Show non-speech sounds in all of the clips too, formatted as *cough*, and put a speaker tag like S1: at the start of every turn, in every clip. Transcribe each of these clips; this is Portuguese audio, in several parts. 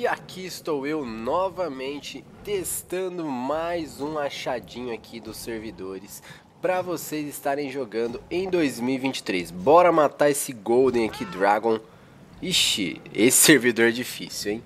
S1: E aqui estou eu novamente testando mais um achadinho aqui dos servidores para vocês estarem jogando em 2023. Bora matar esse Golden aqui, Dragon. Ixi, esse *laughs* servidor é difícil, hein?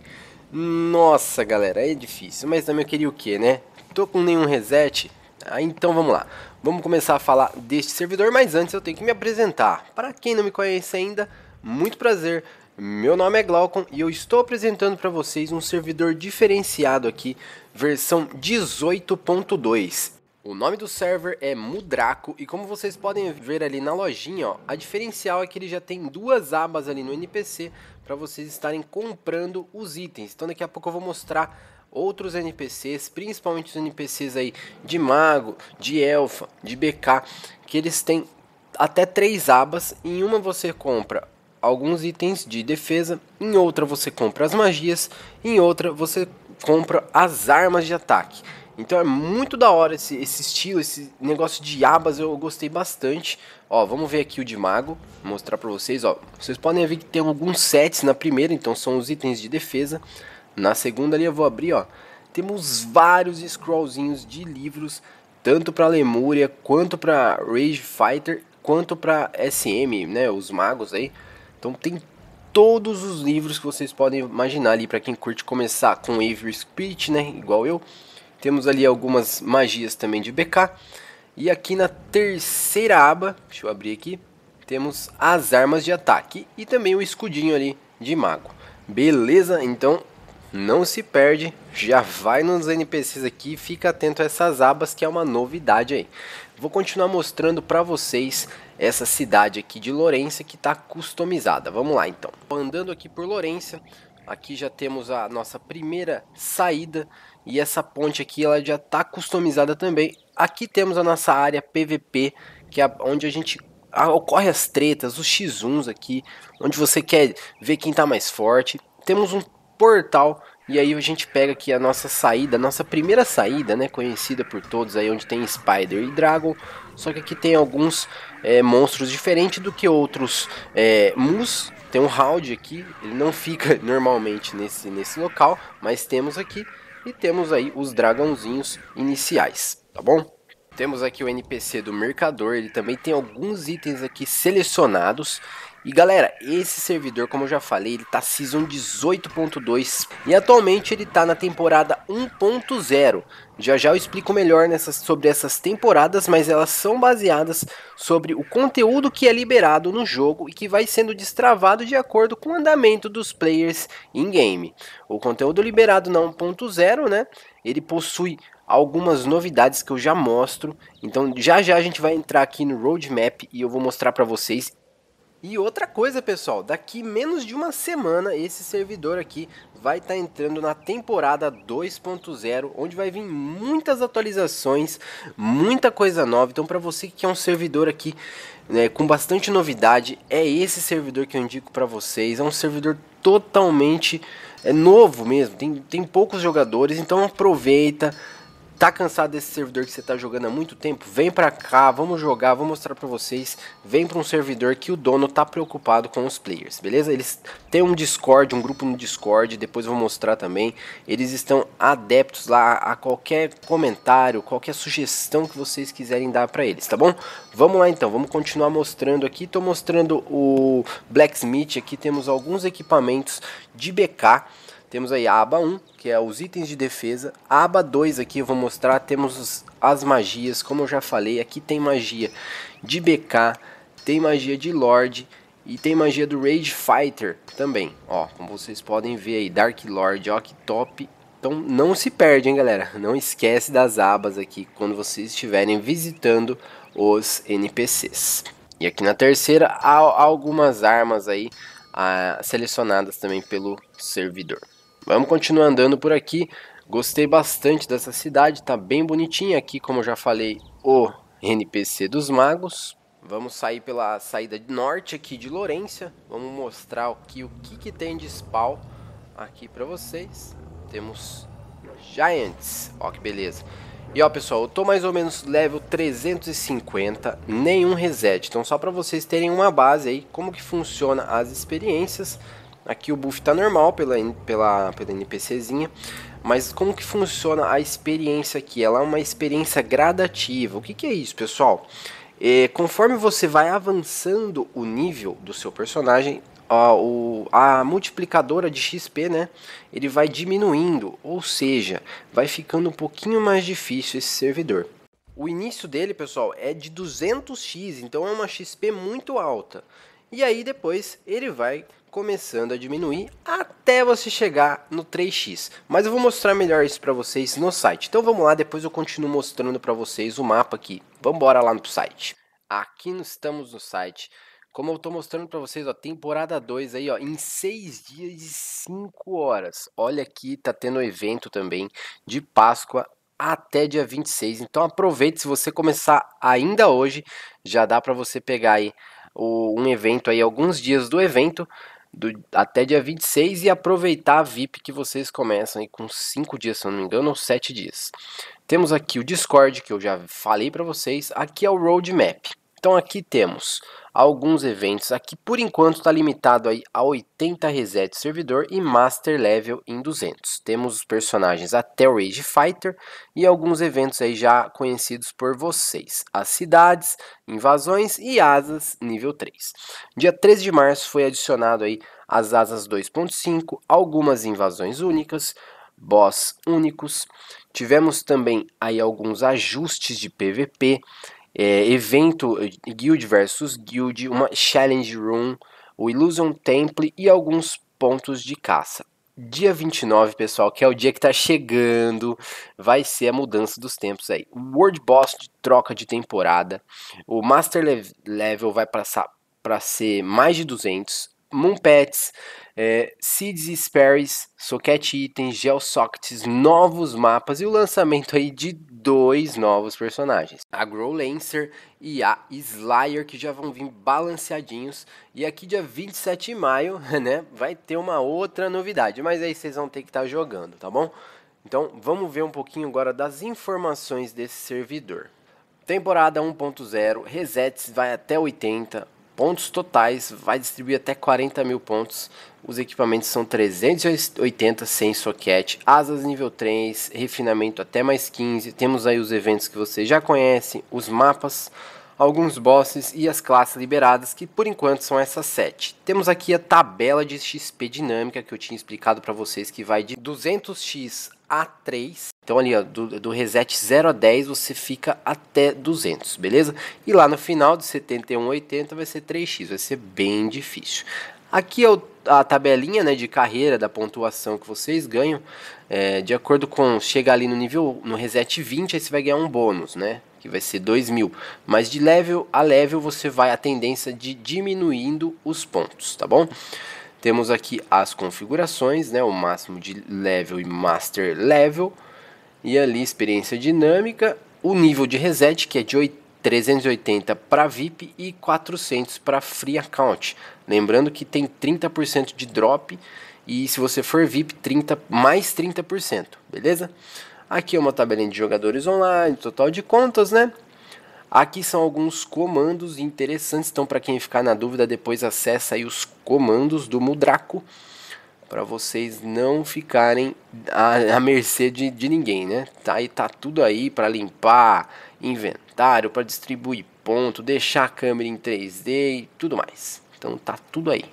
S1: Nossa, galera, é difícil. Mas também eu queria o que, né? Tô com nenhum reset. Ah, então vamos lá. Vamos começar a falar deste servidor, mas antes eu tenho que me apresentar. Para quem não me conhece ainda, muito prazer. Meu nome é Glaucon e eu estou apresentando para vocês um servidor diferenciado aqui, versão 18.2. O nome do server é Mudraco e como vocês podem ver ali na lojinha, ó, a diferencial é que ele já tem duas abas ali no NPC para vocês estarem comprando os itens. Então daqui a pouco eu vou mostrar outros NPCs, principalmente os NPCs aí de mago, de elfa, de BK, que eles têm até três abas. Em uma você compra alguns itens de defesa, em outra você compra as magias, em outra você compra as armas de ataque. Então é muito da hora esse, esse estilo, esse negócio de abas, eu gostei bastante. Ó, vamos ver aqui o de mago, mostrar pra vocês, ó. Vocês podem ver que tem alguns sets na primeira, então são os itens de defesa. Na segunda ali eu vou abrir, ó. Temos vários scrollzinhos de livros, tanto para Lemúria, quanto para Rage Fighter, quanto para SM, né, os magos aí. Então tem todos os livros que vocês podem imaginar ali para quem curte começar com Avery Spirit, né, igual eu. Temos ali algumas magias também de BK. E aqui na terceira aba, deixa eu abrir aqui, temos as armas de ataque e também o escudinho ali de mago. Beleza? Então não se perde, já vai nos NPCs aqui e fica atento a essas abas que é uma novidade aí. Vou continuar mostrando para vocês essa cidade aqui de Lourença que está customizada. Vamos lá então. Andando aqui por Lourença, aqui já temos a nossa primeira saída e essa ponte aqui ela já está customizada também. Aqui temos a nossa área PVP, que é onde a gente ocorre as tretas, os x1s aqui, onde você quer ver quem está mais forte. Temos um portal. E aí a gente pega aqui a nossa saída, a nossa primeira saída, né? Conhecida por todos aí, onde tem Spider e Dragon. Só que aqui tem alguns é, monstros diferentes do que outros é, mus. Tem um round aqui, ele não *laughs* fica normalmente nesse, nesse local, mas temos aqui. E temos aí os dragãozinhos iniciais, tá bom? Temos aqui o NPC do Mercador, ele também tem alguns itens aqui selecionados. E galera, esse servidor, como eu já falei, ele tá Season 18.2 e atualmente ele tá na temporada 1.0. Já já eu explico melhor nessas, sobre essas temporadas, mas elas são baseadas sobre o conteúdo que é liberado no jogo e que vai sendo destravado de acordo com o andamento dos players in-game. O conteúdo liberado na 1.0, né, ele possui algumas novidades que eu já mostro. Então já já a gente vai entrar aqui no roadmap e eu vou mostrar para vocês. E outra coisa, pessoal, daqui menos de uma semana esse servidor aqui vai estar tá entrando na temporada 2.0, onde vai vir muitas atualizações, muita coisa nova. Então para você que é um servidor aqui né, com bastante novidade, é esse servidor que eu indico para vocês. É um servidor totalmente é novo mesmo, tem, tem poucos jogadores, então aproveita, Tá cansado desse servidor que você tá jogando há muito tempo? Vem pra cá, vamos jogar, vou mostrar pra vocês. Vem pra um servidor que o dono tá preocupado com os players, beleza? Eles têm um Discord, um grupo no Discord, depois vou mostrar também. Eles estão adeptos lá a qualquer comentário, qualquer sugestão que vocês quiserem dar pra eles, tá bom? Vamos lá então, vamos continuar mostrando aqui. Tô mostrando o Blacksmith aqui, temos alguns equipamentos de BK temos aí a aba 1, que é os itens de defesa. A aba 2 aqui eu vou mostrar, temos as magias, como eu já falei, aqui tem magia de BK, tem magia de Lorde e tem magia do Rage Fighter também. Ó, como vocês podem ver aí, Dark Lord, ó que top. Então não se perde, hein, galera? Não esquece das abas aqui quando vocês estiverem visitando os NPCs. E aqui na terceira há algumas armas aí ah, selecionadas também pelo servidor. Vamos continuar andando por aqui. Gostei bastante dessa cidade, tá bem bonitinha aqui, como eu já falei, o NPC dos magos. Vamos sair pela saída norte aqui de Lourença. Vamos mostrar aqui o que, que tem de spawn aqui pra vocês. Temos Giants. Ó que beleza. E ó pessoal, eu tô mais ou menos level 350, nenhum reset. Então só pra vocês terem uma base aí, como que funciona as experiências. Aqui o buff tá normal pela, pela, pela NPCzinha. Mas como que funciona a experiência aqui? Ela é uma experiência gradativa. O que, que é isso, pessoal? É, conforme você vai avançando o nível do seu personagem, a, o, a multiplicadora de XP, né? Ele vai diminuindo, ou seja, vai ficando um pouquinho mais difícil esse servidor. O início dele, pessoal, é de 200x, então é uma XP muito alta. E aí depois ele vai começando a diminuir até você chegar no 3x. Mas eu vou mostrar melhor isso para vocês no site. Então vamos lá, depois eu continuo mostrando para vocês o mapa aqui. Vamos embora lá no site. Aqui estamos no site. Como eu estou mostrando para vocês, ó, temporada 2 aí, ó, em 6 dias e 5 horas. Olha aqui, tá tendo evento também de Páscoa até dia 26. Então aproveite se você começar ainda hoje, já dá para você pegar aí o, um evento aí, alguns dias do evento do, até dia 26 e aproveitar a VIP que vocês começam aí com 5 dias, se não me engano, ou 7 dias. Temos aqui o Discord, que eu já falei para vocês. Aqui é o Roadmap. Então aqui temos alguns eventos. Aqui por enquanto está limitado aí a 80 reset servidor e master level em 200. Temos os personagens até o Rage Fighter e alguns eventos aí já conhecidos por vocês. As cidades, invasões e asas nível 3. Dia 13 de março foi adicionado aí as asas 2.5, algumas invasões únicas, boss únicos. Tivemos também aí alguns ajustes de PVP é, evento eh, Guild versus Guild, uma Challenge Room, o Illusion Temple e alguns pontos de caça. Dia 29, pessoal, que é o dia que está chegando, vai ser a mudança dos tempos aí. O World Boss de troca de temporada, o Master Level vai passar para ser mais de 200, Moonpets, é, Seeds Sperries, Socket Itens, Geosockets, novos mapas e o lançamento aí de dois novos personagens, a Growlancer e a Slayer, que já vão vir balanceadinhos. E aqui dia 27 de maio, *laughs* né, vai ter uma outra novidade, mas aí vocês vão ter que estar tá jogando, tá bom? Então vamos ver um pouquinho agora das informações desse servidor. Temporada 1.0, resets vai até 80, pontos totais, vai distribuir até 40 mil pontos. Os equipamentos são 380 sem soquete, asas nível 3, refinamento até mais 15. Temos aí os eventos que vocês já conhecem, os mapas alguns bosses e as classes liberadas, que por enquanto são essas 7. Temos aqui a tabela de XP dinâmica que eu tinha explicado para vocês, que vai de 200x a 3. Então ali ó, do, do reset 0 a 10 você fica até 200, beleza? E lá no final de 71 a 80 vai ser 3x, vai ser bem difícil. Aqui é o, a tabelinha né, de carreira da pontuação que vocês ganham. É, de acordo com chegar ali no nível no reset 20, aí você vai ganhar um bônus, né? que vai ser 2.000. Mas de level a level você vai a tendência de diminuindo os pontos, tá bom? Temos aqui as configurações, né, o máximo de level e master level. E ali experiência dinâmica, o nível de reset que é de 380 para VIP e 400 para Free Account. Lembrando que tem 30% de drop e se você for VIP, 30 mais 30%, beleza? Aqui é uma tabelinha de jogadores online, total de contas, né? Aqui são alguns comandos interessantes, então para quem ficar na dúvida, depois acessa aí os comandos do Mudraco, para vocês não ficarem à, à mercê de, de, ninguém, né? Tá, aí tá tudo aí para limpar inventário, para distribuir ponto, deixar a câmera em 3D e tudo mais. Então tá tudo aí.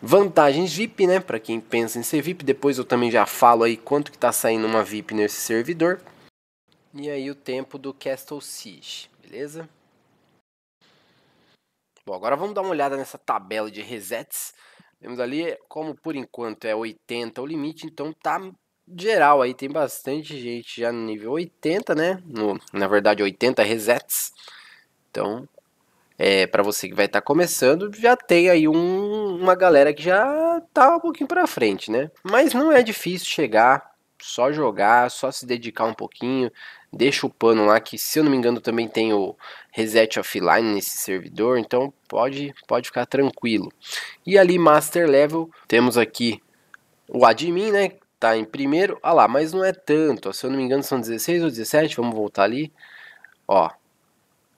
S1: Vantagens VIP, né? Para quem pensa em ser VIP, depois eu também já falo aí quanto que está saindo uma VIP nesse servidor. E aí o tempo do Castle Siege, beleza? Bom, agora vamos dar uma olhada nessa tabela de resets. vemos ali, como por enquanto é 80 o limite, então tá geral aí, tem bastante gente já no nível 80, né? No, na verdade, 80 resets. Então, é, para você que vai estar tá começando, já tem aí um uma galera que já tá um pouquinho para frente, né? Mas não é difícil chegar, só jogar, só se dedicar um pouquinho. Deixa o pano lá que, se eu não me engano, também tem o reset offline nesse servidor, então pode pode ficar tranquilo. E ali master level, temos aqui o admin, né? Tá em primeiro. Ah lá, mas não é tanto. se eu não me engano, são 16 ou 17. Vamos voltar ali. Ó,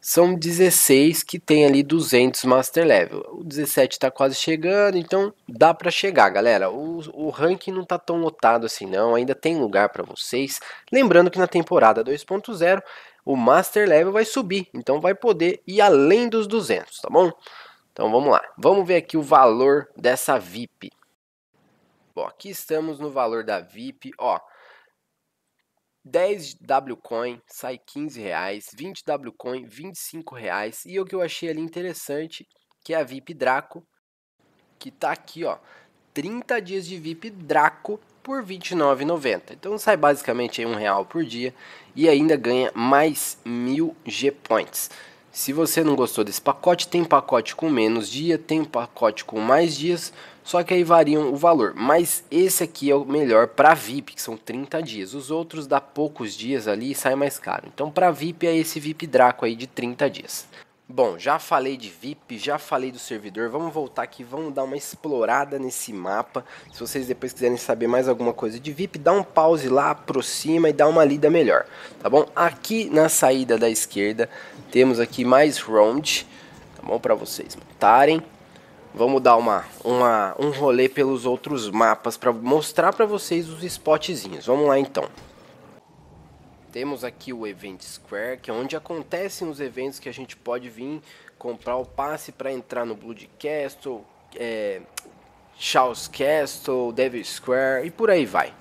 S1: são 16 que tem ali 200 master level. O 17 está quase chegando, então dá para chegar, galera. O, o ranking não está tão lotado assim não, ainda tem lugar para vocês. Lembrando que na temporada 2.0 o master level vai subir, então vai poder ir além dos 200, tá bom? Então vamos lá. Vamos ver aqui o valor dessa VIP. Bom, aqui estamos no valor da VIP, ó. 10W Coin sai 15 reais, 20W Coin 25 reais e o que eu achei ali interessante que é a VIP Draco que tá aqui ó, 30 dias de VIP Draco por 29,90. Então sai basicamente aí um real por dia e ainda ganha mais mil G Points. Se você não gostou desse pacote, tem pacote com menos dia, tem pacote com mais dias. Só que aí variam o valor. Mas esse aqui é o melhor para VIP, que são 30 dias. Os outros dá poucos dias ali e sai mais caro. Então para VIP é esse VIP Draco aí de 30 dias. Bom, já falei de VIP, já falei do servidor, vamos voltar aqui, vamos dar uma explorada nesse mapa. Se vocês depois quiserem saber mais alguma coisa de VIP, dá um pause lá, aproxima e dá uma lida melhor, tá bom? Aqui na saída da esquerda, temos aqui mais round, tá bom? Para vocês montarem. Vamos dar uma, uma, um rolê pelos outros mapas para mostrar para vocês os spotzinhos. Vamos lá então. Temos aqui o Event Square, que é onde acontecem os eventos que a gente pode vir comprar o passe para entrar no Blood Castle, é, Charles Castle, Devil Square e por aí vai.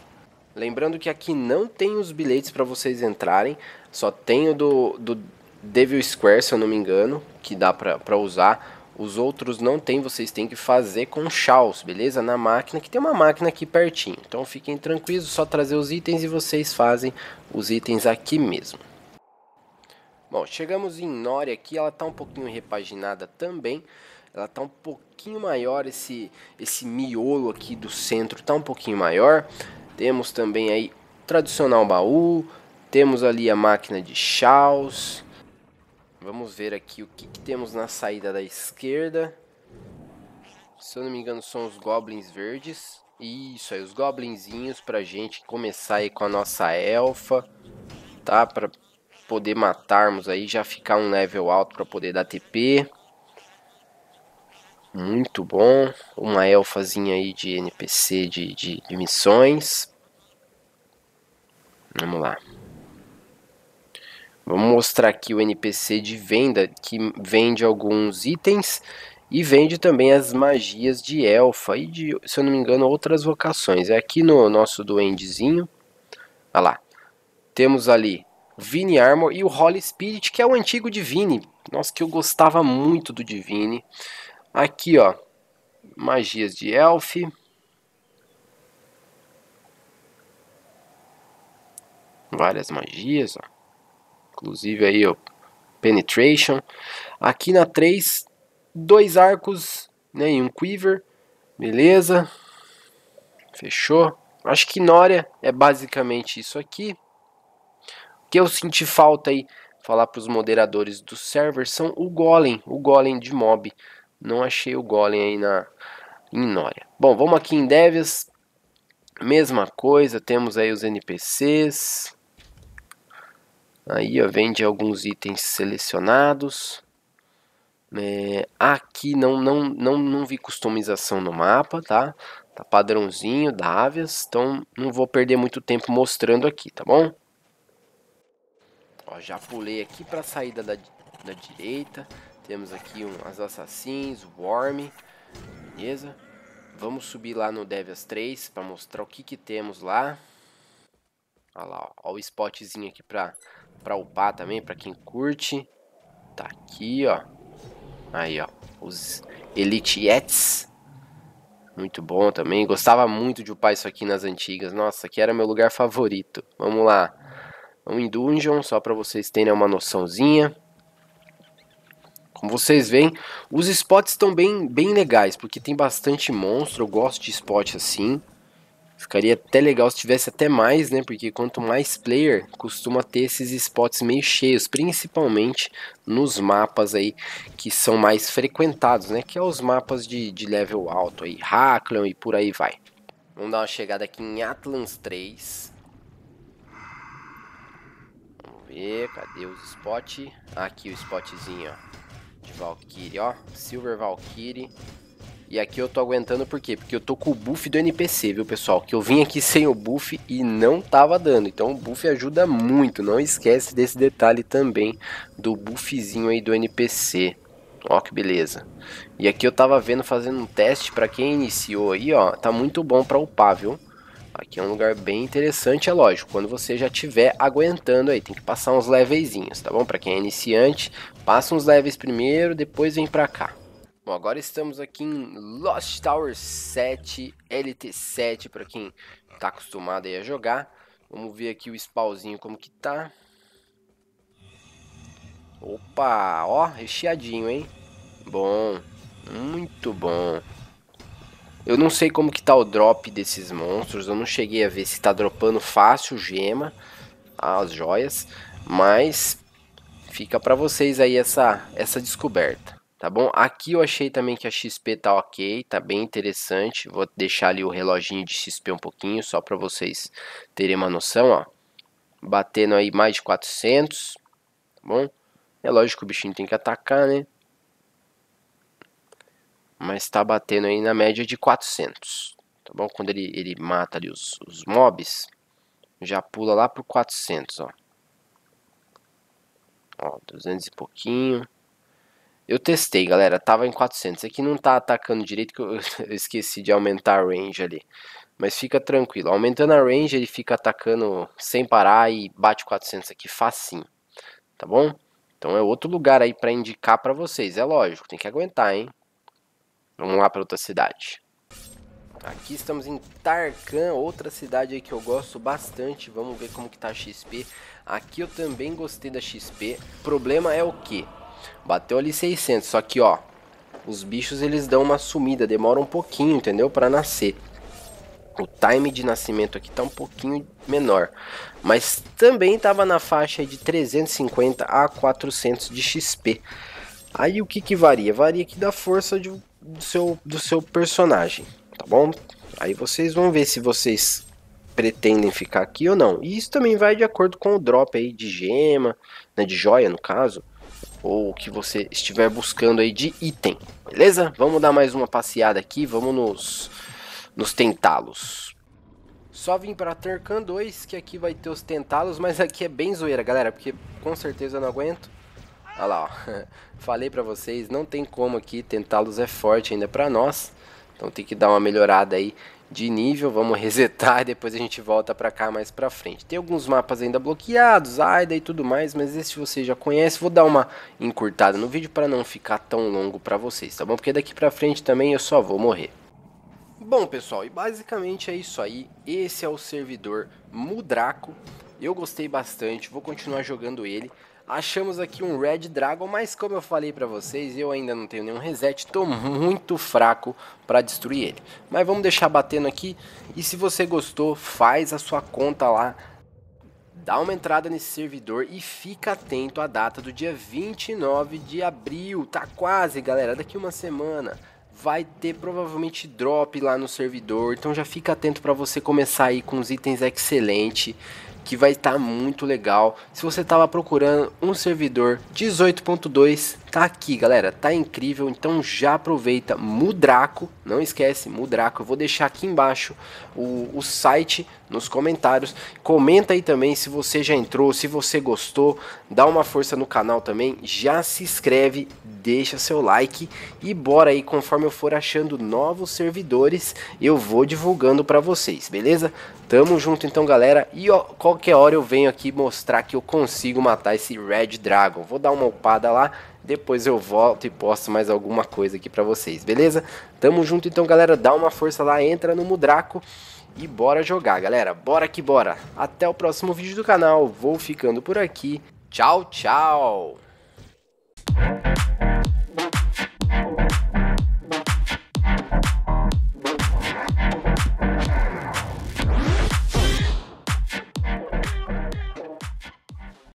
S1: Lembrando que aqui não tem os bilhetes para vocês entrarem, só tem o do, do Devil Square, se eu não me engano, que dá para usar. Os outros não tem, vocês têm que fazer com chaus, beleza? Na máquina, que tem uma máquina aqui pertinho. Então fiquem tranquilos, só trazer os itens e vocês fazem os itens aqui mesmo. Bom, chegamos em Nori aqui, ela está um pouquinho repaginada também. Ela está um pouquinho maior, esse, esse miolo aqui do centro está um pouquinho maior. Temos também aí tradicional baú, temos ali a máquina de chaus Vamos ver aqui o que, que temos na saída da esquerda. Se eu não me engano, são os goblins verdes. Isso aí, os goblinzinhos pra gente começar aí com a nossa elfa, tá? Pra poder matarmos aí, já ficar um level alto pra poder dar TP. Muito bom. Uma elfazinha aí de NPC de, de, de missões. Vamos lá. Vamos mostrar aqui o NPC de venda, que vende alguns itens e vende também as magias de elfa e de, se eu não me engano, outras vocações. É aqui no nosso duendezinho. Olha lá. Temos ali Vini Armor e o Holy Spirit, que é o antigo Divine. Nossa, que eu gostava muito do Divine. Aqui, ó. Magias de elf. Várias magias, ó. Inclusive aí, o penetration. Aqui na 3, dois arcos né, e um quiver. Beleza. Fechou. Acho que Nória é basicamente isso aqui. O que eu senti falta aí, falar para os moderadores do server, são o golem, o golem de mob. Não achei o golem aí na, em Nória. Bom, vamos aqui em Devias. Mesma coisa, temos aí os NPCs. Aí ó, vende alguns itens selecionados. É, aqui não, não, não, não vi customização no mapa, tá? Tá padrãozinho da Avias, então não vou perder muito tempo mostrando aqui, tá bom? Ó, já pulei aqui para saída da, da direita. Temos aqui um, as Assassins, Worm, beleza? Vamos subir lá no Devias 3 para mostrar o que, que temos lá. Olha lá, ó, ó o spotzinho aqui para para upar também, para quem curte. Tá aqui, ó. Aí, ó. Os Elite Yets. Muito bom também. Gostava muito de upar isso aqui nas antigas. Nossa, aqui era meu lugar favorito. Vamos lá. Vamos em Dungeon, só para vocês terem uma noçãozinha. Como vocês veem, os spots estão bem, bem legais, porque tem bastante monstro. Eu gosto de spot assim. Ficaria até legal se tivesse até mais, né? Porque quanto mais player, costuma ter esses spots meio cheios, principalmente nos mapas aí que são mais frequentados, né? Que é os mapas de, de level alto aí, Hackleon e por aí vai. Vamos dar uma chegada aqui em Atlas 3. Vamos ver, cadê os spots? Aqui o spotzinho, ó, de Valkyrie, ó, Silver Valkyrie. E aqui eu tô aguentando por quê? Porque eu tô com o buff do NPC, viu, pessoal? Que eu vim aqui sem o buff e não tava dando. Então o buff ajuda muito. Não esquece desse detalhe também do buffzinho aí do NPC. Ó que beleza. E aqui eu tava vendo, fazendo um teste para quem iniciou aí, ó. Tá muito bom pra upar, viu? Aqui é um lugar bem interessante, é lógico, quando você já tiver aguentando aí, tem que passar uns levezinhos, tá bom? Para quem é iniciante, passa uns leves primeiro, depois vem pra cá. Bom, agora estamos aqui em Lost Tower 7, LT7, para quem está acostumado a jogar. Vamos ver aqui o spawnzinho como que tá. Opa, ó, recheadinho, hein? Bom, muito bom. Eu não sei como que tá o drop desses monstros, eu não cheguei a ver se tá dropando fácil gema, as joias, mas fica para vocês aí essa, essa descoberta tá bom? Aqui eu achei também que a XP tá ok, tá bem interessante. Vou deixar ali o reloginho de XP um pouquinho, só para vocês terem uma noção, ó. Batendo aí mais de 400, tá bom? É lógico que o bichinho tem que atacar, né? Mas tá batendo aí na média de 400, tá bom? Quando ele, ele mata ali os, os mobs, já pula lá pro 400, ó. Ó, 200 e pouquinho. Eu testei, galera, tava em 400. Aqui não tá atacando direito, que *laughs* eu, esqueci de aumentar a range ali. Mas fica tranquilo. Aumentando a range, ele fica atacando sem parar e bate 400 aqui facinho. Tá bom? Então é outro lugar aí para indicar para vocês. É lógico, tem que aguentar, hein? Vamos lá para outra cidade. Aqui estamos em Tarkan, outra cidade aí que eu gosto bastante. Vamos ver como que tá a XP. Aqui eu também gostei da XP. Problema é o quê? Bateu ali 600, só que ó, os bichos eles dão uma sumida, demora um pouquinho, entendeu? Para nascer. O time de nascimento aqui tá um pouquinho menor, mas também tava na faixa de 350 a 400 de XP. Aí o que que varia? Varia aqui da força de, do, seu, do seu personagem, tá bom? Aí vocês vão ver se vocês pretendem ficar aqui ou não. E isso também vai de acordo com o drop aí de gema, né, de joia no caso, ou o que você estiver buscando aí de item. Beleza? Vamos dar mais uma passeada aqui, vamos nos, nos tentá-los. Só vim para Turkan 2, que aqui vai ter os tentá-los, mas aqui é bem zoeira, galera, porque com certeza eu não aguento. Olha lá, ó. *laughs* falei para vocês, não tem como aqui, tentá-los é forte ainda para nós, então tem que dar uma melhorada aí de nível, vamos resetar e depois a gente volta para cá mais para frente. Tem alguns mapas ainda bloqueados, Aida e tudo mais, mas esse você já conhece. Vou dar uma encurtada no vídeo para não ficar tão longo para vocês, tá bom? Porque daqui para frente também eu só vou morrer. Bom pessoal, e basicamente é isso aí, esse é o servidor Mudraco, eu gostei bastante, vou continuar jogando ele, Achamos aqui um Red Dragon, mas como eu falei para vocês, eu ainda não tenho nenhum reset, tô muito fraco para destruir ele. Mas vamos deixar batendo aqui, e se você gostou, faz a sua conta lá dá uma entrada nesse servidor e fica atento à data do dia 29 de abril. Tá quase, galera, daqui uma semana. Vai ter provavelmente drop lá no servidor, então já fica atento para você começar aí com os itens excelentes que vai estar tá muito legal. Se você estava procurando um servidor 18.2 tá aqui, galera. Tá incrível, então já aproveita. Mudraco, não esquece, Mudraco. Eu vou deixar aqui embaixo o, o site nos comentários. Comenta aí também se você já entrou, se você gostou. Dá uma força no canal também. Já se inscreve, deixa seu like e bora aí. Conforme eu for achando novos servidores, eu vou divulgando para vocês, beleza? Tamo junto então, galera. E ó, qualquer hora eu venho aqui mostrar que eu consigo matar esse Red Dragon. Vou dar uma upada lá depois eu volto e posto mais alguma coisa aqui para vocês, beleza? Tamo junto então, galera. Dá uma força lá, entra no Mudraco e bora jogar, galera. Bora que bora. Até o próximo vídeo do canal. Vou ficando por aqui. Tchau, tchau.